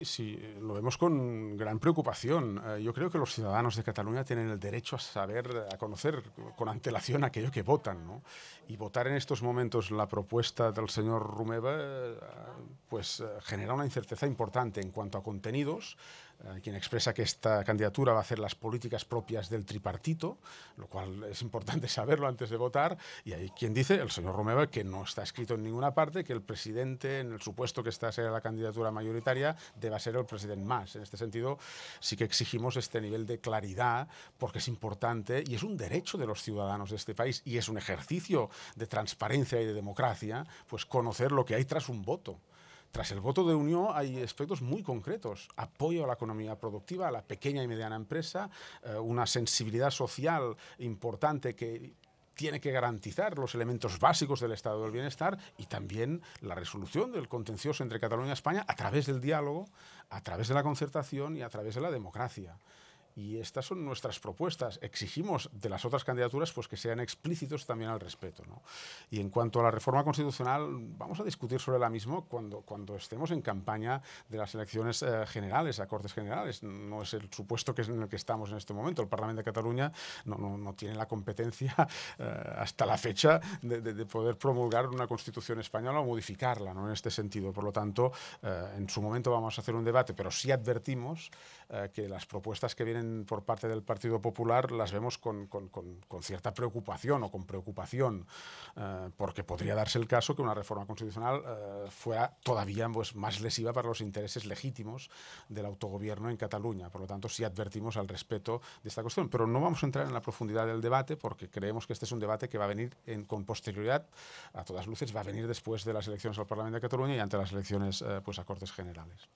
Sí, eh, lo vemos con gran preocupación. Eh, yo creo que los ciudadanos de Cataluña tienen el derecho a saber, a conocer con antelación aquello que votan. ¿no? Y votar en estos momentos la propuesta del señor Rumeva eh, pues, genera una incerteza importante en cuanto a contenidos, eh, quien expresa que esta candidatura va a hacer las políticas propias del tripartito, lo cual es importante saberlo antes de votar, y hay quien dice, el señor Romeva, que no está escrito en ninguna parte, que el presidente, en el supuesto que esta sea la candidatura mayoritaria, deba ser el presidente más. En este sentido, sí que exigimos este nivel de claridad, porque es importante y es un derecho de los ciudadanos de este país, y es un ejercicio de transparencia y de democracia, pues conocer lo que hay tras un voto. Tras el voto de unión hay aspectos muy concretos. Apoyo a la economía productiva, a la pequeña y mediana empresa, eh, una sensibilidad social importante que tiene que garantizar los elementos básicos del estado del bienestar y también la resolución del contencioso entre Cataluña y España a través del diálogo, a través de la concertación y a través de la democracia. Y estas son nuestras propuestas. Exigimos de las otras candidaturas pues, que sean explícitos también al respeto. Y en cuanto a la reforma constitucional, vamos a discutir sobre la misma cuando, cuando estemos en campaña de las elecciones eh, generales, a Generales. No es el supuesto que en el que estamos en este momento. El Parlamento de Cataluña no, no, tiene la competencia eh, hasta la fecha de, poder promulgar una constitución española o modificarla ¿no? en este sentido. Por lo tanto, eh, en su momento vamos a hacer un debate, pero sí advertimos que las propuestas que vienen por parte del Partido Popular las vemos con, cierta preocupación o con preocupación, eh, porque podría darse el caso que una reforma constitucional eh, fuera todavía pues, más lesiva para los intereses legítimos del autogobierno en Cataluña. Por lo tanto, sí advertimos al respeto de esta cuestión. Pero no vamos a entrar en la profundidad del debate porque creemos que este es un debate que va a venir con posterioridad, a todas luces, va a venir después de las elecciones al Parlamento de Cataluña y ante las elecciones eh, pues, a Cortes Generales.